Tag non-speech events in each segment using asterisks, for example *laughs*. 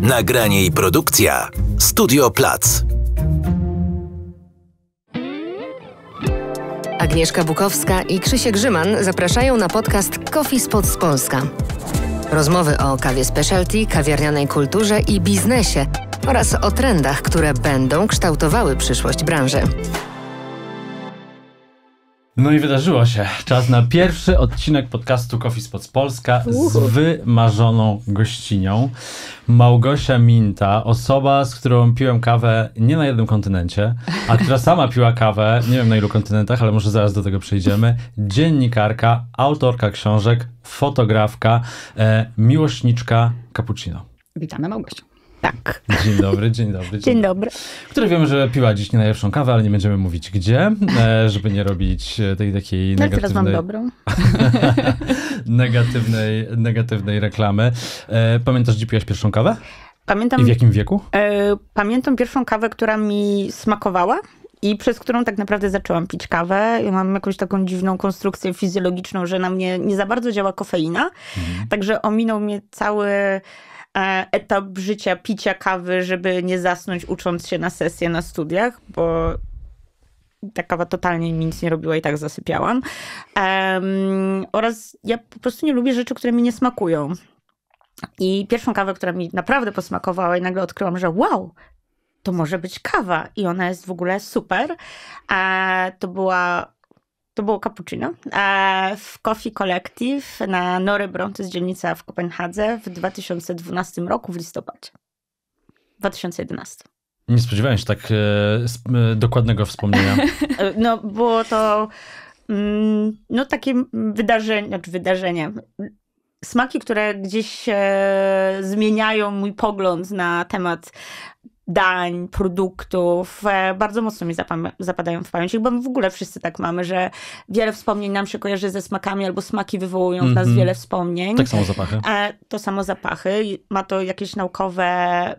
Nagranie i produkcja Studio Plac. Agnieszka Bukowska i Krzysiek Grzyman zapraszają na podcast Coffee z Polska. Rozmowy o kawie specialty, kawiarnianej kulturze i biznesie oraz o trendach, które będą kształtowały przyszłość branży. No i wydarzyło się. Czas na pierwszy odcinek podcastu Coffee Spots Polska z wymarzoną gościnią. Małgosia Minta, osoba, z którą piłem kawę nie na jednym kontynencie, a która *laughs* sama piła kawę, nie wiem na ilu kontynentach, ale może zaraz do tego przejdziemy. Dziennikarka, autorka książek, fotografka, e, miłośniczka cappuccino. Witamy Małgosiu. Tak. Dzień dobry, dzień dobry. Dzień, dzień dobry. Który wiem, że piła dziś nie najlepszą kawę, ale nie będziemy mówić gdzie, e, żeby nie robić e, tej takiej no negatywnej... teraz mam dobrą. *laughs* negatywnej, negatywnej reklamy. E, pamiętasz, gdzie piłaś pierwszą kawę? Pamiętam, I w jakim wieku? pamiętam pierwszą kawę, która mi smakowała i przez którą tak naprawdę zaczęłam pić kawę. Ja mam jakąś taką dziwną konstrukcję fizjologiczną, że na mnie nie za bardzo działa kofeina, mhm. także ominął mnie cały E, etap życia picia kawy, żeby nie zasnąć ucząc się na sesję na studiach, bo ta kawa totalnie mi nic nie robiła i tak zasypiałam. Um, oraz ja po prostu nie lubię rzeczy, które mi nie smakują. I pierwszą kawę, która mi naprawdę posmakowała i nagle odkryłam, że wow, to może być kawa i ona jest w ogóle super. A e, to była to było cappuccino, w Coffee Collective na Nory Brontes dzielnica w Kopenhadze w 2012 roku w listopadzie. 2011. Nie spodziewałem się tak e, e dokładnego wspomnienia. *laughs* no było to mm, no takie wydarzenie, znaczy wydarzeniem. Smaki, które gdzieś e, zmieniają mój pogląd na temat dań, produktów, e, bardzo mocno mi zapadają w pamięć. Chyba w ogóle wszyscy tak mamy, że wiele wspomnień nam się kojarzy ze smakami, albo smaki wywołują w nas mhm. wiele wspomnień. Tak samo zapachy. E, to samo zapachy. Ma to jakieś naukowe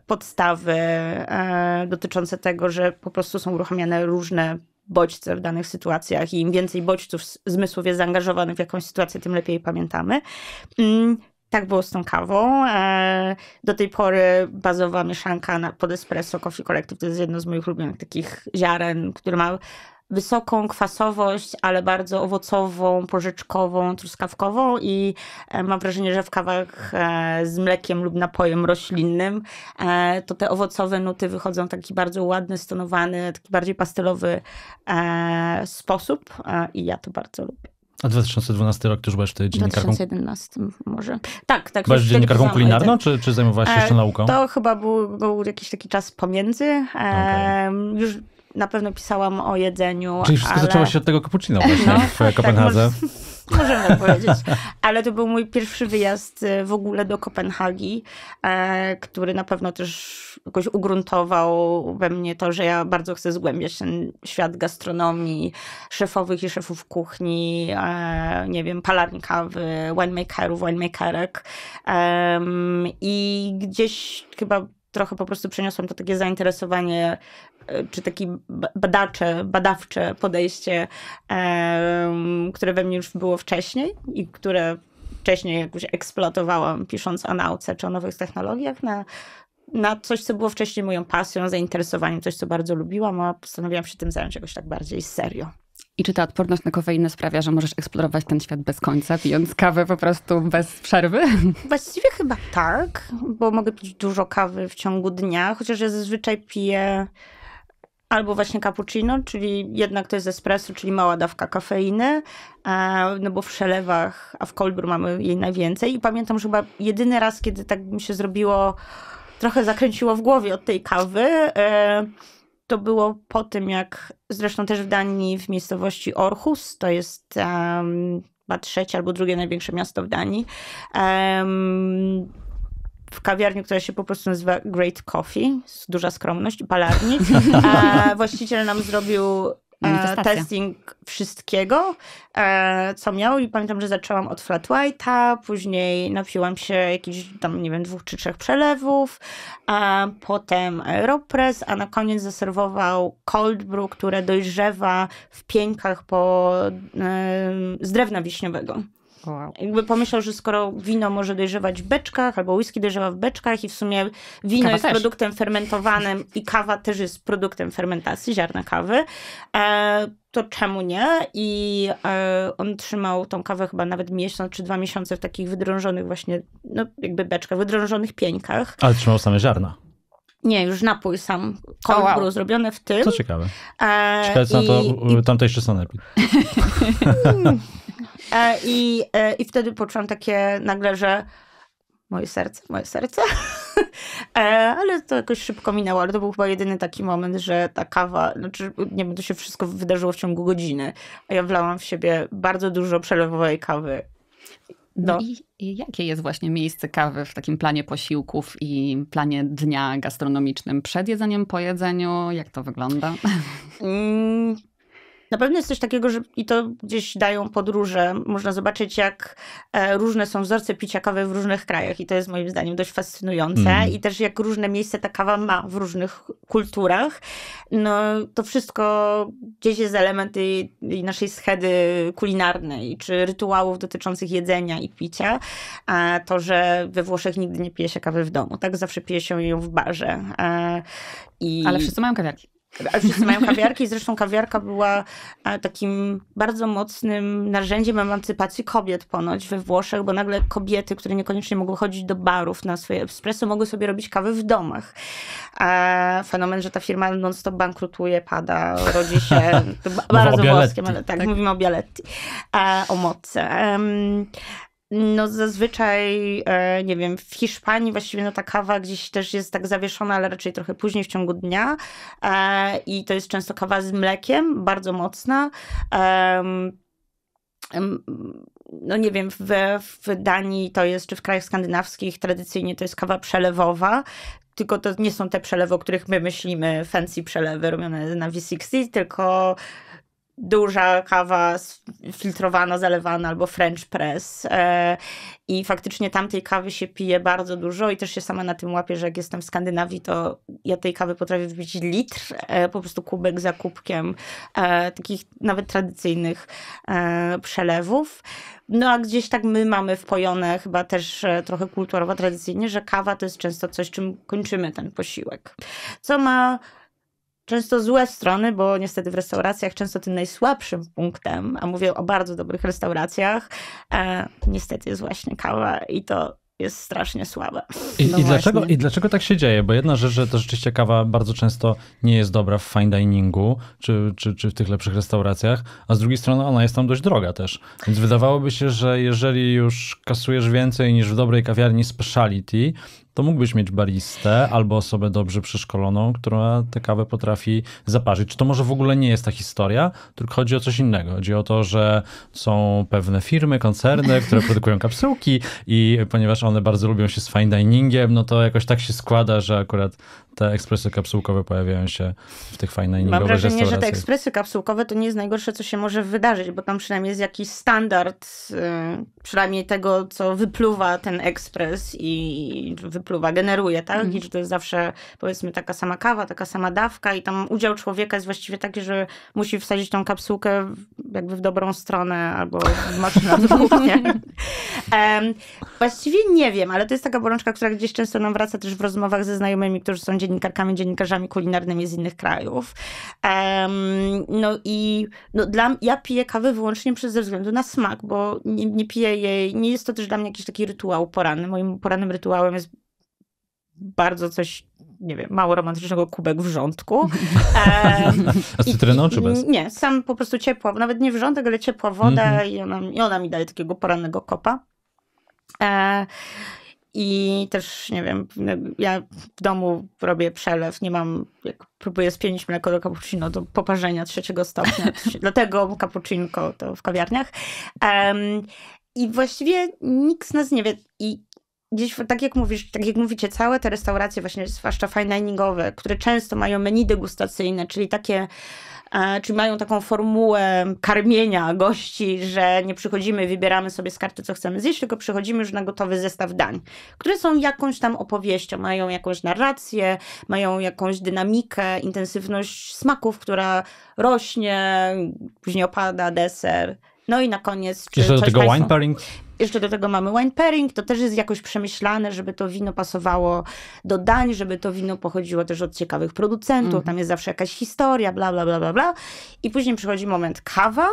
podstawy e, dotyczące tego, że po prostu są uruchamiane różne bodźce w danych sytuacjach i im więcej bodźców zmysłów jest zaangażowanych w jakąś sytuację, tym lepiej pamiętamy. Mm, tak było z tą kawą. E, do tej pory bazowa mieszanka pod espresso Coffee Collective to jest jedno z moich ulubionych takich ziaren, które ma wysoką kwasowość, ale bardzo owocową, porzeczkową, truskawkową i e, mam wrażenie, że w kawach e, z mlekiem lub napojem roślinnym to te owocowe nuty wychodzą w taki bardzo ładny, stonowany, taki bardziej pastelowy sposób i ja to bardzo lubię. A 2012 rok też byłaś wtedy dziennikarką? W 2011 może. Tak, tak. Byłaś dziennikarką kulinarną, czy, czy zajmowałaś się jeszcze e, nauką? To chyba był, był jakiś taki czas pomiędzy. Okay. Już na pewno pisałam o jedzeniu. Czyli wszystko ale... zaczęło się od tego cappuccino właśnie no, w tak, tak, Kopenhadze. Tak, może możemy powiedzieć. Ale to był mój pierwszy wyjazd e, w ogóle do Kopenhagi, e, który na pewno też jakoś ugruntował we mnie to, że ja bardzo chcę zgłębiać ten świat gastronomii, szefowych i szefów kuchni, e, nie wiem, palarni kawy, winemakerów, winemakerek. I gdzieś chyba trochę po prostu przeniosłam to takie zainteresowanie, e, czy takie badacze, badawcze podejście, które we mnie już było wcześniej i które wcześniej jakoś eksploatowałam, pisząc o nauce czy o nowych technologiach, na, na coś, co było wcześniej moją pasją, zainteresowaniem, coś, co bardzo lubiłam, a postanowiłam się tym zająć jakoś tak bardziej serio. I czy ta odporność na kofeinę sprawia, że możesz eksplorować ten świat bez końca, pijąc kawę po prostu bez przerwy? *laughs* Właściwie chyba tak, bo mogę pić dużo kawy w ciągu dnia, chociaż ja zazwyczaj piję albo właśnie cappuccino, czyli jednak to jest espresso, czyli mała dawka kafeiny, e, no bo w przelewach, a w cold mamy jej najwięcej. I pamiętam, że chyba jedyny raz, kiedy tak mi się zrobiło, trochę zakręciło w głowie od tej kawy e, to było po tym, jak zresztą też w Danii, w miejscowości Orchus, to jest um, chyba trzecie albo drugie największe miasto w Danii, um, w kawiarni, która się po prostu nazywa Great Coffee, duża skromność, palarni. *laughs* A właściciel nam zrobił E, testing wszystkiego, e, co miał i pamiętam, że zaczęłam od flat white'a, później napiłam się jakichś tam, nie wiem, dwóch czy trzech przelewów, a potem aeropress, a na koniec zaserwował cold brew, które dojrzewa w piękach po, e, z drewna wiśniowego. Wow. Jakby pomyślał, że skoro wino może dojrzewać w beczkach, albo whisky dojrzewa w beczkach i w sumie wino kawa jest też. produktem fermentowanym i kawa też jest produktem fermentacji, ziarna kawy, e, to czemu nie? I e, on trzymał tą kawę chyba nawet miesiąc czy dwa miesiące w takich wydrążonych właśnie, no jakby beczkach, wydrążonych pieńkach. Ale trzymał same ziarna. Nie, już napój sam. Cold oh, wow. zrobione w tym. Co ciekawe. E, co i, na to i... tamtejszy sanepid. *laughs* *laughs* E, I, e, I wtedy poczułam takie nagle, że moje serce, moje serce. *laughs* E, ale to jakoś szybko minęło, ale to był chyba jedyny taki moment, że ta kawa, znaczy nie wiem, to się wszystko wydarzyło w ciągu godziny, a ja wlałam w siebie bardzo dużo przelewowej kawy. No. no i, i jakie jest właśnie miejsce kawy w takim planie posiłków i planie dnia gastronomicznym? Przed jedzeniem, po jedzeniu? Jak to wygląda? Mm, na pewno jest coś takiego, że i to gdzieś dają podróże. Można zobaczyć, jak e, różne są wzorce picia kawy w różnych krajach i to jest moim zdaniem dość fascynujące. Mm. I też jak różne miejsce ta kawa ma w różnych kulturach. No to wszystko gdzieś jest element tej, tej naszej schedy kulinarnej, czy rytuałów dotyczących jedzenia i picia. A to, że we Włoszech nigdy nie pije się kawy w domu, tak? Zawsze pije się ją w barze. E, I... Ale wszyscy mają kawiarki wszyscy mają kawiarki, zresztą kawiarka była e, takim bardzo mocnym narzędziem emancypacji kobiet ponoć we Włoszech, bo nagle kobiety, które niekoniecznie mogły chodzić do barów na swoje espresso, mogły sobie robić kawy w domach. A e, fenomen, że ta firma non-stop bankrutuje, pada, rodzi się *laughs* bardzo włoskie, ale tak, tak, mówimy o Bialetti, e, o mocy no zazwyczaj, e, nie wiem, w Hiszpanii właściwie no ta kawa gdzieś też jest tak zawieszona, ale raczej trochę później w ciągu dnia e, i to jest często kawa z mlekiem, bardzo mocna. No nie wiem, w, w Danii to jest, czy w krajach skandynawskich tradycyjnie to jest kawa przelewowa, tylko to nie są te przelewy, o których my myślimy, fancy przelewy robione na V60, tylko duża kawa filtrowana, zalewana albo french press e, i faktycznie tamtej kawy się pije bardzo dużo i też się sama na tym łapię, że jak jestem w Skandynawii, to ja tej kawy potrafię wypić litr, e, po prostu kubek za kubkiem e, takich nawet tradycyjnych przelewów. No a gdzieś tak my mamy wpojone chyba też trochę kulturowo, tradycyjnie, że kawa to jest często coś, czym kończymy ten posiłek. Co ma często złe strony, bo niestety w restauracjach często tym najsłabszym punktem, a mówię o bardzo dobrych restauracjach, e, niestety jest właśnie kawa i to jest strasznie słabe. I, no i dlaczego, I dlaczego tak się dzieje? Bo jedna rzecz, że to rzeczywiście kawa bardzo często nie jest dobra w fine diningu czy, czy, czy w tych lepszych restauracjach, a z drugiej strony ona jest tam dość droga też. Więc wydawałoby się, że jeżeli już kasujesz więcej niż w dobrej kawiarni speciality, to mógłbyś mieć baristę albo osobę dobrze przeszkoloną, która tę kawę potrafi zaparzyć. Czy to może w ogóle nie jest ta historia, tylko chodzi o coś innego. Chodzi o to, że są pewne firmy, koncerny, które *laughs* produkują kapsułki i ponieważ one bardzo lubią się z fine diningiem, no to jakoś tak się składa, że akurat te ekspresy kapsułkowe pojawiają się w tych fajnych Mam wrażenie, że te ekspresy kapsułkowe to nie jest najgorsze, co się może wydarzyć, bo tam przynajmniej jest jakiś standard, y, przynajmniej tego, co wypluwa ten ekspres i wypluwa, generuje, tak? Mhm. I że to jest zawsze, powiedzmy, taka sama kawa, taka sama dawka i tam udział człowieka jest właściwie taki, że musi wsadzić tą kapsułkę jakby w dobrą stronę albo w maszynę *laughs* Właściwie nie wiem, ale to jest taka bolączka, która gdzieś często nam wraca też w rozmowach ze znajomymi, którzy są dziennikarzami dziennikarkami, dziennikarzami kulinarnymi z innych krajów. Um, no i no dla, ja piję kawę wyłącznie przez, ze względu na smak, bo nie, nie piję jej, nie jest to też dla mnie jakiś taki rytuał poranny. Moim porannym rytuałem jest bardzo coś, nie wiem, mało romantycznego kubek wrzątku. *laughs* A z cytryną czy bez? Nie, sam po prostu ciepła, nawet nie wrzątek, ale ciepła woda mm -hmm. i, ona, i ona mi daje takiego porannego kopa. E, i też, nie wiem, ja w domu robię przelew, nie mam, jak próbuję spienić mleko do cappuccino do poparzenia trzeciego stopnia, *laughs* dlatego cappuccino to w kawiarniach. Um, I właściwie nikt z nas nie wie i gdzieś, tak jak mówisz, tak jak mówicie, całe te restauracje właśnie, zwłaszcza fine diningowe, które często mają menu degustacyjne, czyli takie czyli mają taką formułę karmienia gości, że nie przychodzimy, wybieramy sobie z karty, co chcemy zjeść, tylko przychodzimy już na gotowy zestaw dań, które są jakąś tam opowieścią, mają jakąś narrację, mają jakąś dynamikę, intensywność smaków, która rośnie, później opada deser no i na koniec... Czy Jeszcze do tego wine pairing? Jeszcze do tego mamy wine pairing, to też jest jakoś przemyślane, żeby to wino pasowało do dań, żeby to wino pochodziło też od ciekawych producentów, mm. tam jest zawsze jakaś historia, bla, bla, bla, bla, bla. I później przychodzi moment kawa.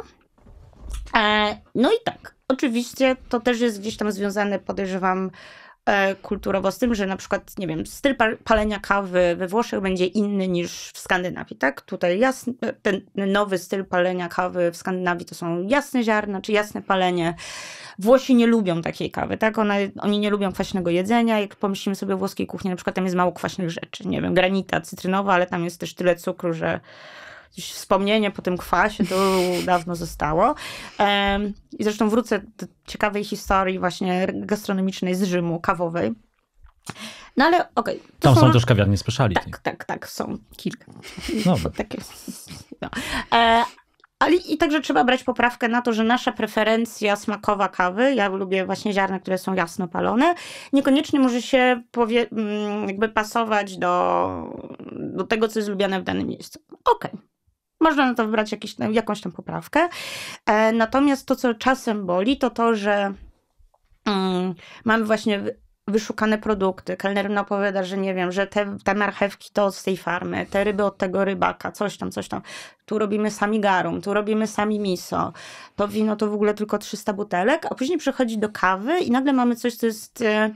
E, no i tak, oczywiście to też jest gdzieś tam związane, podejrzewam, E, kulturowo z tym, że na przykład, nie wiem, styl palenia kawy we Włoszech będzie inny niż w Skandynawii, tak? Tutaj jasny, e, ten nowy styl palenia kawy w Skandynawii to są jasne ziarna, czy jasne palenie. Włosi nie lubią takiej kawy, tak? oni nie lubią kwaśnego jedzenia. Jak pomyślimy sobie o włoskiej kuchni, na przykład tam jest mało kwaśnych rzeczy. Nie wiem, granita cytrynowa, ale tam jest też tyle cukru, że gdzieś wspomnienie po tym kwasie to *laughs* dawno zostało. I zresztą wrócę do ciekawej historii właśnie gastronomicznej z Rzymu, kawowej. No ale okej. Okay, Tam są, są też kawiarnie speciality. Tak, tak, tak, są kilka. No dobra. *laughs* Takie, no. E, ale i także trzeba brać poprawkę na to, że nasza preferencja smakowa kawy, ja lubię właśnie ziarna, które są jasno palone, niekoniecznie może się powie, mm, jakby pasować do, do tego, co jest lubiane w danym miejscu. Okej, okay, można na to wybrać jakiś, jakąś tam poprawkę. E, natomiast to, co czasem boli, to to, że mm, mamy właśnie wyszukane produkty. Kelner nam opowiada, że nie wiem, że te, te marchewki to z tej farmy, te ryby od tego rybaka, coś tam, coś tam. Tu robimy sami garum, tu robimy sami miso. To wino to w ogóle tylko 300 butelek, a później przechodzi do kawy i nagle mamy coś, co jest... E,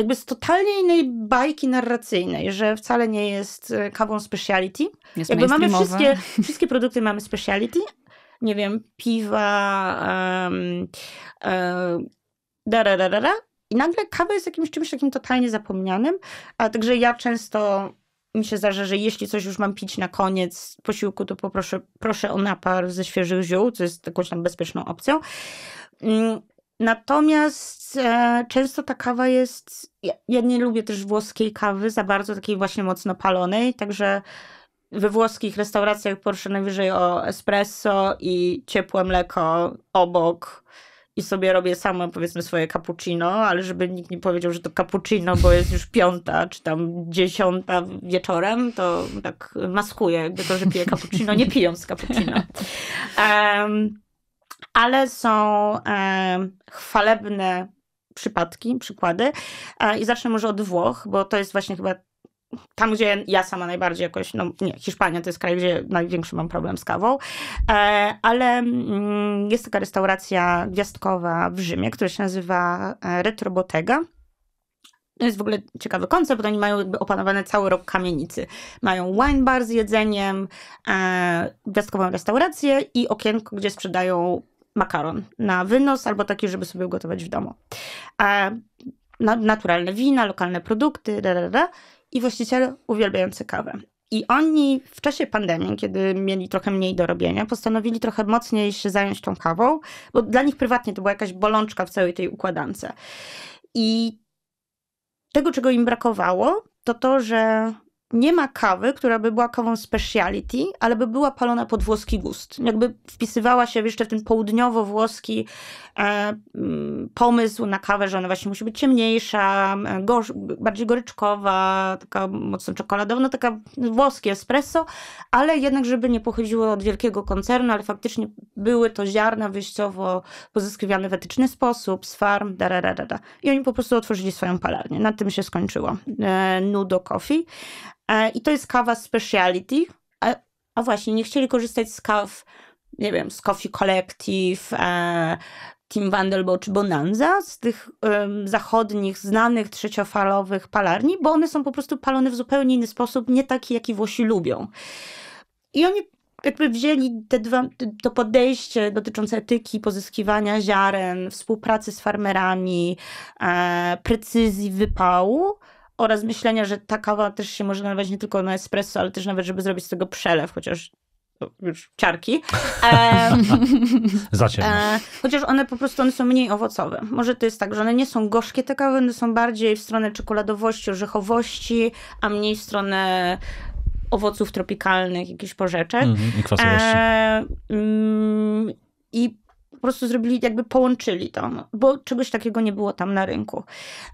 jakby z totalnie innej bajki narracyjnej, że wcale nie jest e, kawą speciality. Jest jakby mamy wszystkie, wszystkie produkty mamy speciality, nie wiem, piwa, um, um, da, da, da, da, I nagle kawa jest jakimś czymś takim totalnie zapomnianym, a także ja często mi się zdarza, że jeśli coś już mam pić na koniec posiłku, to poproszę proszę o napar ze świeżych ziół, co jest jakąś tam bezpieczną opcją. Mm, Natomiast e, często ta kawa jest. Ja, ja, nie lubię też włoskiej kawy, za bardzo takiej właśnie mocno palonej, także we włoskich restauracjach proszę najwyżej o espresso i ciepłe mleko obok i sobie robię sama powiedzmy swoje cappuccino, ale żeby nikt nie powiedział, że to cappuccino, bo jest już piąta czy tam dziesiąta wieczorem, to tak maskuję jakby to, że piję cappuccino, nie pijąc cappuccino. Um, *laughs* ale są chwalebne przypadki, przykłady. I zacznę może od Włoch, bo to jest właśnie chyba tam, gdzie ja sama najbardziej jakoś, no nie, Hiszpania to jest kraj, gdzie największy mam problem z kawą, e, ale mm, jest taka restauracja gwiazdkowa w Rzymie, która się nazywa e, Retro To jest w ogóle ciekawy koncept, oni mają jakby opanowane cały rok kamienicy. Mają wine bar z jedzeniem, e, gwiazdkową restaurację i okienko, gdzie sprzedają makaron na wynos albo taki, żeby sobie ugotować w domu. E, naturalne wina, lokalne produkty, da, da, da, i właściciele uwielbiający kawę. I oni w czasie pandemii, kiedy mieli trochę mniej do robienia, postanowili trochę mocniej się zająć tą kawą, bo dla nich prywatnie to była jakaś bolączka w całej tej układance. I tego, czego im brakowało, to to, że nie ma kawy, która by była kawą speciality, ale by była palona pod włoski gust. Jakby wpisywała się jeszcze w ten południowo-włoski e, mm, pomysł na kawę, że ona właśnie musi być ciemniejsza, e, gorz, bardziej goryczkowa, taka mocno czekoladowa, no taka włoskie espresso, ale jednak, żeby nie pochodziło od wielkiego koncernu, ale faktycznie były to ziarna wyjściowo pozyskiwane w etyczny sposób, z farm, da, da, da, da. I oni po prostu otworzyli swoją palarnię. Na tym się skończyło. E, Nudo Coffee. E, I to jest kawa speciality. A, e, a właśnie, nie chcieli korzystać z kaw, nie wiem, z Coffee Collective, e, Tim Vandelbo czy Bonanza, z tych um, zachodnich, znanych, trzeciofalowych palarni, bo one są po prostu palone w zupełnie inny sposób, nie taki, jaki Włosi lubią. I oni jakby wzięli te dwa, to podejście dotyczące etyki, pozyskiwania ziaren, współpracy z farmerami, e, precyzji wypału, oraz myślenia, że ta kawa też się może nalewać nie tylko na espresso, ale też nawet, żeby zrobić z tego przelew, chociaż no, już ciarki. *laughs* E, e, Chociaż one po prostu one są mniej owocowe. Może to jest tak, że one nie są gorzkie te kawy, one są bardziej w stronę czekoladowości, orzechowości, a mniej w stronę owoców tropikalnych, jakichś porzeczek. Mm -hmm, I kwasowości. E, mm, I po prostu zrobili, jakby połączyli to, no, bo czegoś takiego nie było tam na rynku.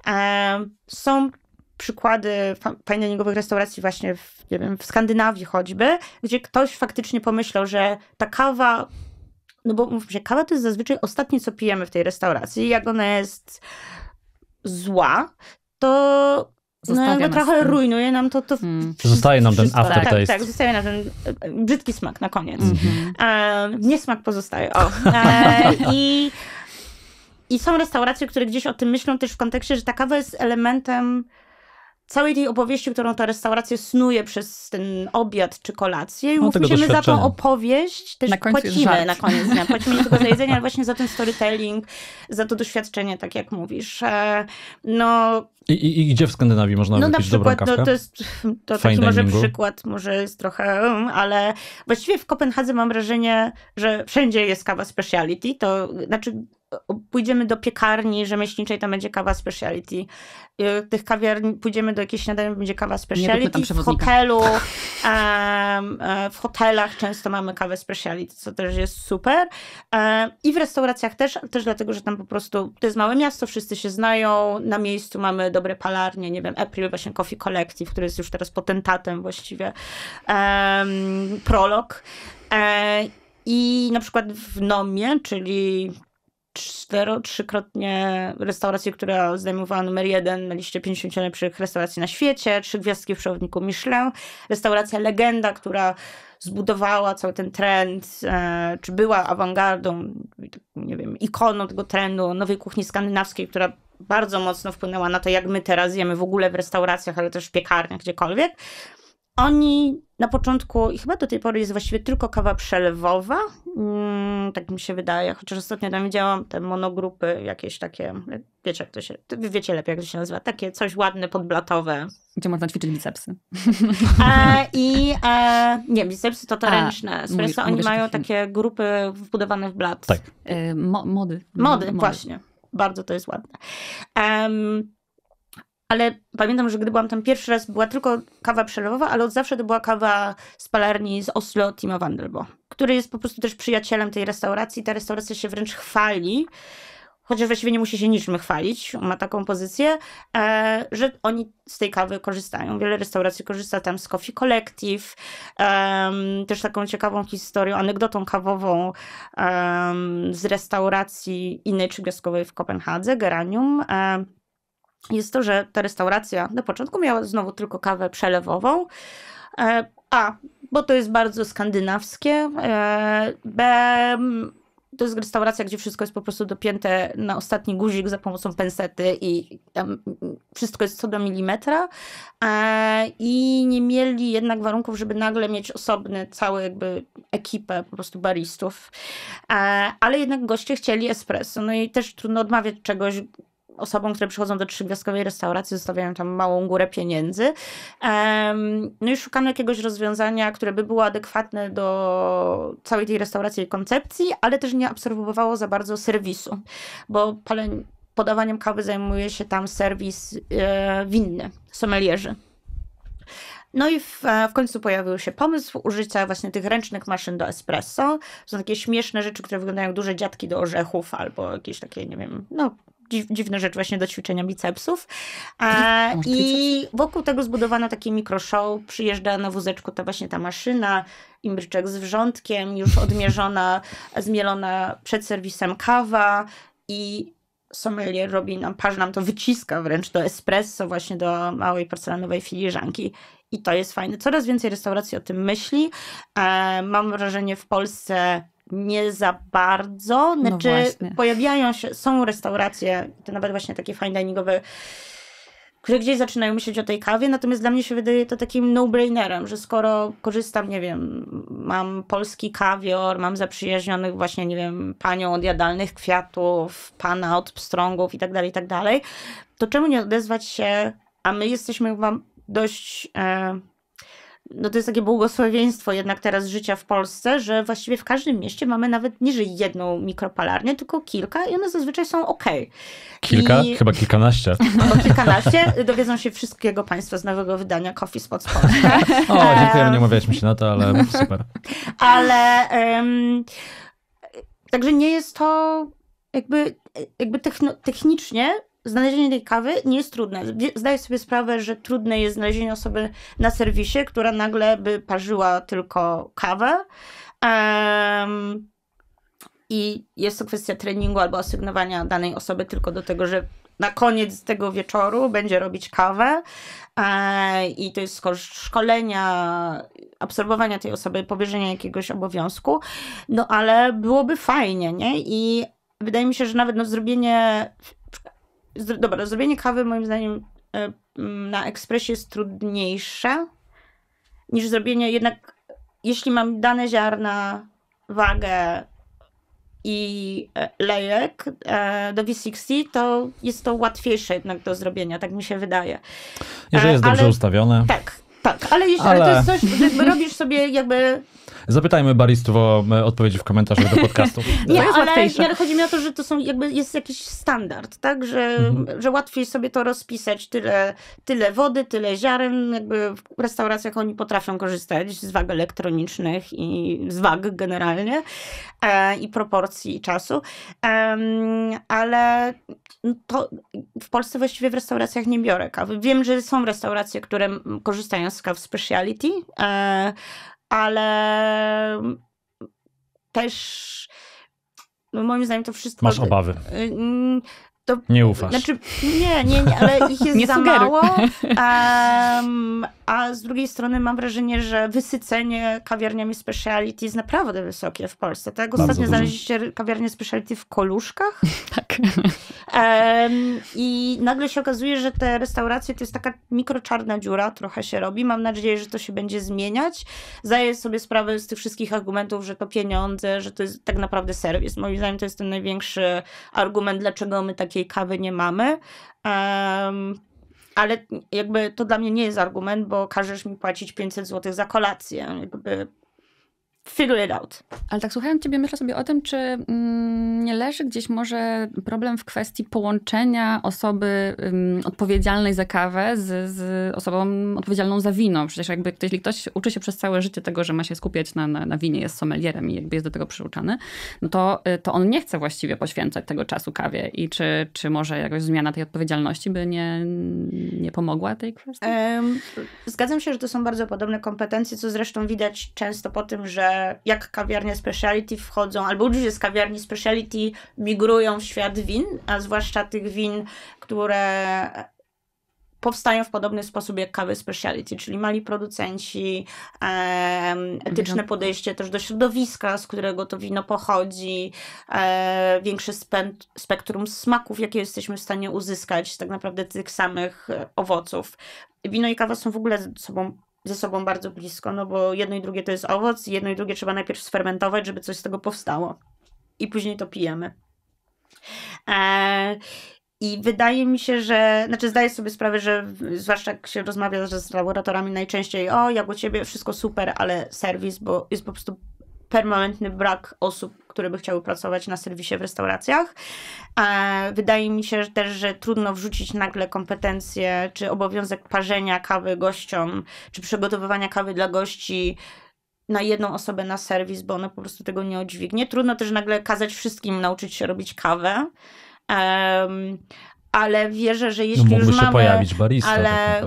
E, są przykłady fajningowych restauracji właśnie w, nie wiem, w Skandynawii choćby, gdzie ktoś faktycznie pomyślał, że ta kawa, no bo mówmy się, kawa to jest zazwyczaj ostatnie, co pijemy w tej restauracji. Jak ona jest zła, to no no, trochę ten... rujnuje nam to. to hmm. Zostaje nam ten tak, aftertaste. Tak, tak, zostaje nam ten e, brzydki smak na koniec. Mm -hmm. niesmak pozostaje. O. *laughs* E, I i są restauracje, które gdzieś o tym myślą też w kontekście, że ta kawa jest elementem całej tej opowieści, którą ta restauracja snuje przez ten obiad czy kolację i no, musimy za tą opowieść też na płacimy na koniec dnia. Płacimy nie tylko za jedzenie, ale właśnie za ten storytelling, za to doświadczenie, tak jak mówisz. E, no, I, i, i gdzie w Skandynawii można no, na przykład, No, to jest to taki może przykład, może jest trochę, mm, ale właściwie w Kopenhadze mam wrażenie, że wszędzie jest kawa speciality, to znaczy pójdziemy do piekarni rzemieślniczej, tam będzie kawa speciality. Tych kawiarni, pójdziemy do jakiejś śniadania, będzie kawa speciality. W hotelu, *laughs* e, w hotelach często mamy kawę speciality, co też jest super. E, I w restauracjach też, też dlatego, że tam po prostu to jest małe miasto, wszyscy się znają, na miejscu mamy dobre palarnie, nie wiem, April, właśnie Coffee Collective, który jest już teraz potentatem właściwie, Prolog. E, I na przykład w Nomie, czyli cztero, trzykrotnie restaurację, która zajmowała numer jeden na liście 50 najlepszych restauracji na świecie, trzy gwiazdki w przewodniku Michelin, restauracja Legenda, która zbudowała cały ten trend, e, czy była awangardą, nie wiem, ikoną tego trendu nowej kuchni skandynawskiej, która bardzo mocno wpłynęła na to, jak my teraz jemy w ogóle w restauracjach, ale też w piekarniach, gdziekolwiek. Oni na początku, i chyba do tej pory jest właściwie tylko kawa przelewowa, mm, tak mi się wydaje, chociaż ostatnio tam widziałam te monogrupy jakieś takie, wiecie jak to się, wiecie lepiej jak to się nazywa, takie coś ładne, podblatowe. Gdzie można ćwiczyć bicepsy. E, I e, nie, bicepsy to te ręczne. Espresso, oni mają takie grupy wbudowane w blat. Tak. E, mo mody. mody. mody. właśnie. Bardzo to jest ładne. Um, ale pamiętam, że gdy byłam tam pierwszy raz, była tylko kawa przelewowa, ale od zawsze to była kawa z palarni z Oslo Timo Wandelbo, który jest po prostu też przyjacielem tej restauracji. Ta restauracja się wręcz chwali, chociaż właściwie nie musi się niczym chwalić, ma taką pozycję, e, że oni z tej kawy korzystają. Wiele restauracji korzysta tam z Coffee Collective, e, też taką ciekawą historią, anegdotą kawową e, z restauracji innej czy w Kopenhadze, Geranium, e, jest to, że ta restauracja na początku miała znowu tylko kawę przelewową. E, a, bo to jest bardzo skandynawskie. E, B, to jest restauracja, gdzie wszystko jest po prostu dopięte na ostatni guzik za pomocą pensety i tam wszystko jest co do milimetra. E, I nie mieli jednak warunków, żeby nagle mieć osobny, cały jakby ekipę po prostu baristów. Ale jednak goście chcieli espresso. No i też trudno odmawiać czegoś, osobom, które przychodzą do trzygwiazdkowej restauracji, zostawiają tam małą górę pieniędzy. No i szukano jakiegoś rozwiązania, które by było adekwatne do całej tej restauracji i koncepcji, ale też nie absorbowało za bardzo serwisu, bo podawaniem kawy zajmuje się tam serwis e, winny, sommelierzy. No i w, e, w, końcu pojawił się pomysł użycia właśnie tych ręcznych maszyn do espresso. Są takie śmieszne rzeczy, które wyglądają jak duże dziadki do orzechów albo jakieś takie, nie wiem, no dziwna rzecz właśnie do ćwiczenia bicepsów. A, I wokół tego zbudowano takie mikroshow. Przyjeżdża na wózeczku ta właśnie ta maszyna, imbryczek z wrzątkiem, już *laughs* odmierzona, zmielona przed serwisem kawa i sommelier robi nam, parz nam to, wyciska wręcz do espresso, właśnie do małej porcelanowej filiżanki. I to jest fajne. Coraz więcej restauracji o tym myśli. E, mam wrażenie w Polsce nie za bardzo. No znaczy, no pojawiają się, są restauracje, to nawet właśnie takie fine diningowe, które gdzieś zaczynają myśleć o tej kawie, natomiast dla mnie się wydaje to takim no-brainerem, że skoro korzystam, nie wiem, mam polski kawior, mam zaprzyjaźnionych właśnie, nie wiem, panią od jadalnych kwiatów, pana od pstrągów i tak dalej, i tak dalej, to czemu nie odezwać się, a my jesteśmy wam dość... E, no to jest takie błogosławieństwo jednak teraz życia w Polsce, że właściwie w każdym mieście mamy nawet nie że jedną mikropalarnię, tylko kilka i one zazwyczaj są ok. Kilka? I... Chyba kilkanaście. Chyba *laughs* kilkanaście. Dowiedzą się wszystkiego Państwo z nowego wydania Coffee Spot Polska. *laughs* o, dziękujemy, nie umawialiśmy się na to, ale super. ale um, także nie jest to jakby, jakby techno, technicznie znalezienie tej kawy nie jest trudne. Zdaję sobie sprawę, że trudne jest znalezienie osoby na serwisie, która nagle by parzyła tylko kawę. Um, I jest to kwestia treningu albo asygnowania danej osoby tylko do tego, że na koniec tego wieczoru będzie robić kawę e, i to jest koszt szkolenia, absorbowania tej osoby, powierzenia jakiegoś obowiązku, no ale byłoby fajnie, nie? I wydaje mi się, że nawet no, zrobienie dobra, zrobienie kawy moim zdaniem e, na ekspresie jest trudniejsze niż zrobienie jednak, jeśli mam dane ziarna, wagę i e, lejek e, do V60, to jest to łatwiejsze jednak do zrobienia, tak mi się wydaje. Jeżeli jest ale, dobrze ustawione. Tak, tak, ale, jeśli, ale... ale to jest coś, robisz sobie jakby Zapytajmy baristów o e, odpowiedzi w komentarzach do podcastu. *laughs* nie, ale, łatwiejsze. ale chodzi mi o to, że to są jakby jest jakiś standard, tak? Że, mhm. że łatwiej sobie to rozpisać. Tyle, tyle wody, tyle ziaren. Jakby w restauracjach oni potrafią korzystać z wag elektronicznych i z wag generalnie e, i proporcji i czasu. E, ale no, to w Polsce właściwie w restauracjach nie biorę kawy. Wiem, że są restauracje, które korzystają z kaw speciality, e, ale też no moim zdaniem to wszystko... Masz obawy. Y, to, nie ufasz. Znaczy, nie, nie, nie, ale ich jest *laughs* za mało. Um, *laughs* a z drugiej strony mam wrażenie, że wysycenie kawiarniami speciality jest naprawdę wysokie w Polsce. Tak? Ostatnio znaleźliście kawiarnię speciality w Koluszkach? *laughs* Tak. Um, I nagle się okazuje, że te restauracje to jest taka mikroczarna dziura, trochę się robi. Mam nadzieję, że to się będzie zmieniać. Zdaję sobie sprawę z tych wszystkich argumentów, że to pieniądze, że to jest tak naprawdę serwis. Moim zdaniem to jest ten największy argument, dlaczego my takiej kawy nie mamy. Um, ale jakby to dla mnie nie jest argument, bo każesz mi płacić 500 zł za kolację. Jakby figure it out. Ale tak słuchając ciebie, myślę sobie o tym, czy mm, nie leży gdzieś może problem w kwestii połączenia osoby mm, odpowiedzialnej za kawę z, z, osobą odpowiedzialną za wino. Przecież jakby ktoś, jeśli ktoś uczy się przez całe życie tego, że ma się skupiać na, na, na winie, jest sommelierem i jakby jest do tego przyuczany, no to, y, to on nie chce właściwie poświęcać tego czasu kawie. I czy, czy może jakaś zmiana tej odpowiedzialności by nie, nie pomogła tej kwestii? Um, zgadzam się, że to są bardzo podobne kompetencje, co zresztą widać często po tym, że jak kawiarnie speciality wchodzą, albo ludzie z kawiarni speciality migrują w świat win, a zwłaszcza tych win, które powstają w podobny sposób jak kawy speciality, czyli mali producenci, e, etyczne podejście też do środowiska, z którego to wino pochodzi, e, większe spektrum smaków, jakie jesteśmy w stanie uzyskać tak naprawdę tych samych e, owoców. Wino i kawa są w ogóle ze sobą ze sobą bardzo blisko, no bo jedno i drugie to jest owoc, jedno i drugie trzeba najpierw sfermentować, żeby coś z tego powstało. I później to pijemy. Eee, I wydaje mi się, że, znaczy zdaję sobie sprawę, że zwłaszcza jak się rozmawia z laboratorami najczęściej, o jak u ciebie wszystko super, ale serwis, bo jest po prostu permanentny brak osób które by chciały pracować na serwisie w restauracjach. E, wydaje mi się też, że trudno wrzucić nagle kompetencje czy obowiązek parzenia kawy gościom, czy przygotowywania kawy dla gości na jedną osobę na serwis, bo ona po prostu tego nie odźwignie. Trudno też nagle kazać wszystkim nauczyć się robić kawę. Um, ale wierzę, że jeśli no, już mamy, się pojawić barista, ale tak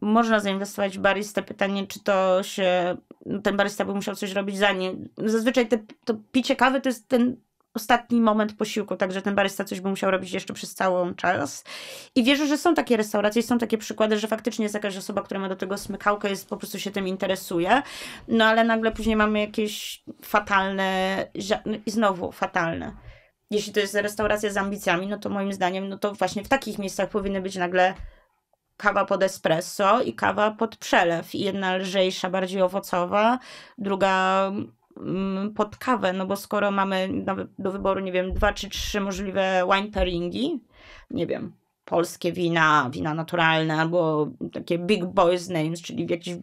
można zainwestować w baristę. Pytanie, czy to się, ten barista by musiał coś robić za nie. Zazwyczaj te, to picie kawy to jest ten ostatni moment posiłku, także ten barista coś by musiał robić jeszcze przez cały czas. I wierzę, że są takie restauracje, są takie przykłady, że faktycznie jest jakaś osoba, która ma do tego smykałkę, jest, po prostu się tym interesuje, no ale nagle później mamy jakieś fatalne, no i znowu fatalne. Jeśli to jest restauracja z ambicjami, no to moim zdaniem, no to właśnie w takich miejscach powinny być nagle kawa pod espresso i kawa pod przelew. Jedna lżejsza, bardziej owocowa, druga mm, pod kawę, no bo skoro mamy do wyboru, nie wiem, dwa czy trzy możliwe wine pairingi, nie wiem, polskie wina, wina naturalne albo takie big boys names, czyli jakieś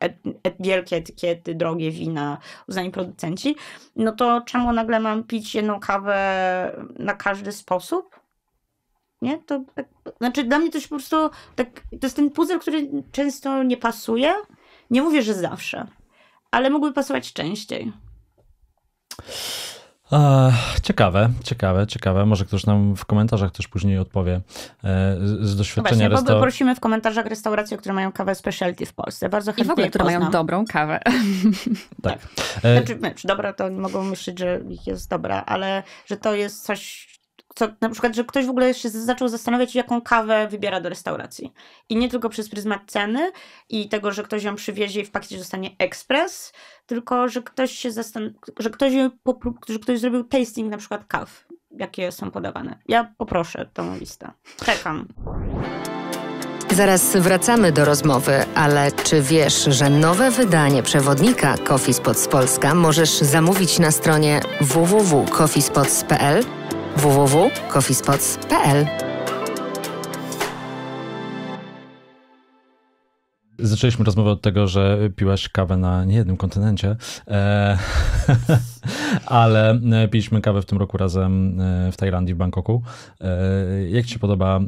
et, et, wielkie etykiety, drogie wina, uznani producenci, no to czemu nagle mam pić jedną kawę na każdy sposób? Nie? To tak, znaczy dla mnie to się po prostu tak, to jest ten puzzle, który często nie pasuje. Nie mówię, że zawsze, ale mógłby pasować częściej. ciekawe, ciekawe, ciekawe. Może ktoś nam w komentarzach też później odpowie e, z no doświadczenia. Właśnie, resta... prosimy w komentarzach restauracje, które mają kawę specialty w Polsce. Bardzo chętnie I w ogóle, które mają dobrą kawę. Tak. tak. *laughs* Znaczy, dobra, to nie mogą myśleć, że ich jest dobra, ale że to jest coś co, na przykład, że ktoś w ogóle się zaczął zastanawiać, jaką kawę wybiera do restauracji. I nie tylko przez pryzmat ceny i tego, że ktoś ją przywiezie i w pakiecie zostanie ekspres, tylko że ktoś się zastan- że ktoś, że ktoś zrobił tasting na przykład kaw, jakie są podawane. Ja poproszę tą listę. Czekam. Zaraz wracamy do rozmowy, ale czy wiesz, że nowe wydanie przewodnika Coffee Spots Polska możesz zamówić na stronie www.coffeespots.pl? www.coffeespots.pl Zaczęliśmy rozmowę od tego, że piłaś kawę na niejednym kontynencie, e, *laughs* ale e, piliśmy kawę w tym roku razem e, w Tajlandii, w Bangkoku. E, jak ci się podoba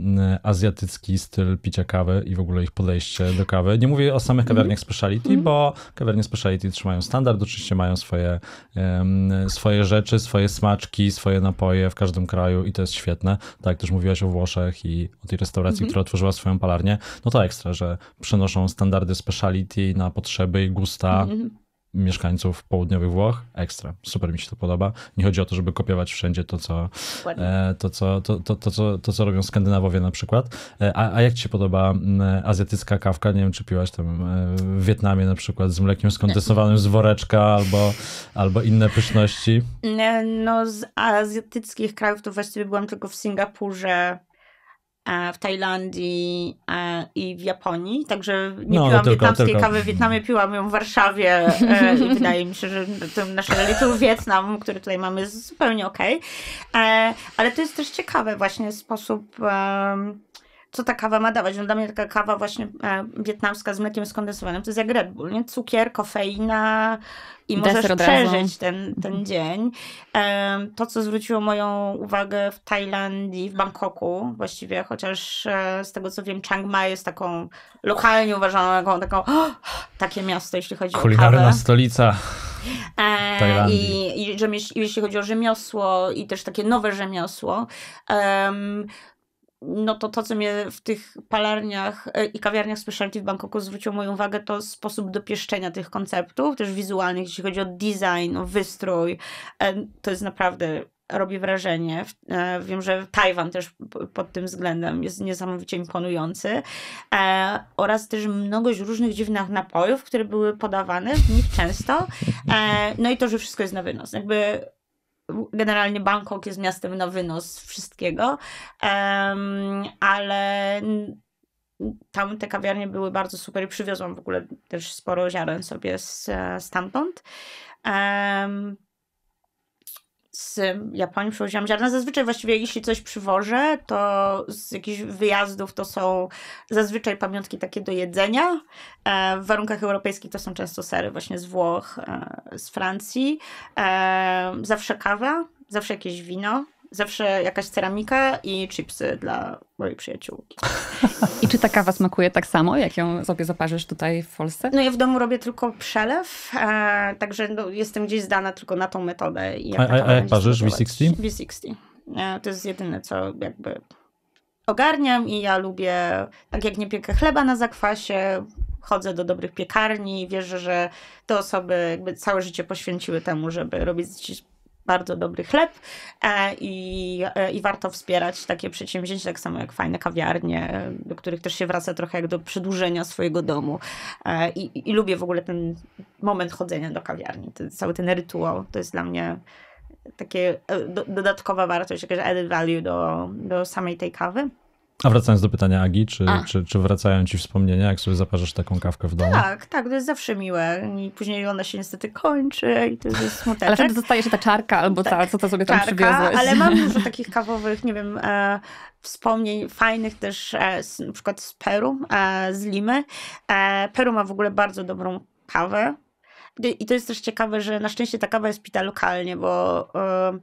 azjatycki styl picia kawy i w ogóle ich podejście do kawy? Nie mówię o samych kawiarniach speciality, mm. bo kawiarnie speciality trzymają standard, oczywiście mają swoje, um, swoje rzeczy, swoje smaczki, swoje napoje w każdym kraju i to jest świetne. Tak, też mówiłaś o Włoszech i o tej restauracji, mm. która otworzyła swoją palarnię. No to ekstra, że przenoszą standard standardy speciality na potrzeby i gusta mm -hmm. mieszkańców południowych Włoch. Ekstra. Super mi się to podoba. Nie chodzi o to, żeby kopiować wszędzie to, co, e, to, co, to, to, to, co, to, co robią Skandynawowie na przykład. E, a, a jak ci się podoba e, azjatycka kawka? Nie wiem, czy piłaś tam e, w Wietnamie na przykład z mlekiem skondensowanym z woreczka albo, albo inne pyszności? E, no z azjatyckich krajów to właściwie byłam tylko w Singapurze, E, w Tajlandii e, i w Japonii, także nie no, piłam tylko, wietnamskiej tylko. kawy w Wietnamie, piłam ją w Warszawie e, i *laughs* wydaje mi się, że ten nasz little Wietnam, który tutaj mamy jest zupełnie okej, okay. ale to jest też ciekawe właśnie sposób co ta kawa ma dawać? No dla mnie taka kawa właśnie e, wietnamska z mlekiem skondensowanym to jest jak Red Bull, nie? Cukier, kofeina i Deser możesz przeżyć ten, ten mhm. dzień. E, to, co zwróciło moją uwagę w Tajlandii, w Bangkoku właściwie, chociaż e, z tego co wiem Chiang Mai jest taką lokalnie uważaną taką, oh, takie miasto, jeśli chodzi Kulinarna o kawę. Kulinarna stolica. E, I, i, rzemieś, jeśli chodzi o rzemiosło i też takie nowe rzemiosło, um, no to to, co mnie w tych palarniach e, i kawiarniach specialty w Bangkoku zwróciło moją uwagę, to sposób dopieszczenia tych konceptów, też wizualnych, jeśli chodzi o design, o wystrój. E, to jest naprawdę robi wrażenie. E, wiem, że Tajwan też pod tym względem jest niesamowicie imponujący. oraz też mnogość różnych dziwnych napojów, które były podawane w nich często. no i to, że wszystko jest na wynos. Jakby generalnie Bangkok jest miastem na wynos wszystkiego, ale tam te kawiarnie były bardzo super i przywiozłam w ogóle też sporo ziaren sobie z, e, stamtąd z Japonii przywoziłam ziarna. Zazwyczaj właściwie jeśli coś przywożę, to z jakichś wyjazdów to są zazwyczaj pamiątki takie do jedzenia. E, w warunkach europejskich to są często sery właśnie z Włoch, e, z Francji. E, zawsze kawa, zawsze jakieś wino zawsze jakaś ceramika i chipsy dla mojej przyjaciółki. *laughs* I czy ta kawa smakuje tak samo, jak ją sobie zaparzysz tutaj w Polsce? No ja w domu robię tylko przelew, e, także no, jestem gdzieś zdana tylko na tą metodę. I jak a, a, a jak parzysz? V60? V60. E, to jest jedyne, co jakby ogarniam i ja lubię, tak jak nie piekę chleba na zakwasie, chodzę do dobrych piekarni i wierzę, że te osoby jakby całe życie poświęciły temu, żeby robić bardzo dobry chleb e, i, e, i warto wspierać takie przedsięwzięcia, tak samo jak fajne kawiarnie, do których też się wraca trochę jak do przedłużenia swojego domu. E, I, i lubię w ogóle ten moment chodzenia do kawiarni, ten, cały ten rytuał, to jest dla mnie takie do, dodatkowa wartość, jakaś added value do, do samej tej kawy. A wracając do pytania Agi, czy, czy, czy wracają ci wspomnienia, jak sobie zaparzasz taką kawkę w domu? Tak, tak, to jest zawsze miłe. I później ona się niestety kończy i to jest smutne. Ale wtedy zostaje się ta czarka albo tak. ta, co to sobie tam czarka, przywiozłeś. Ale mam *laughs* dużo takich kawowych, nie wiem, e, wspomnień fajnych też, e, z, na przykład z Peru, e, z Limy. E, Peru ma w ogóle bardzo dobrą kawę. I to jest też ciekawe, że na szczęście ta kawa jest pita lokalnie, bo e,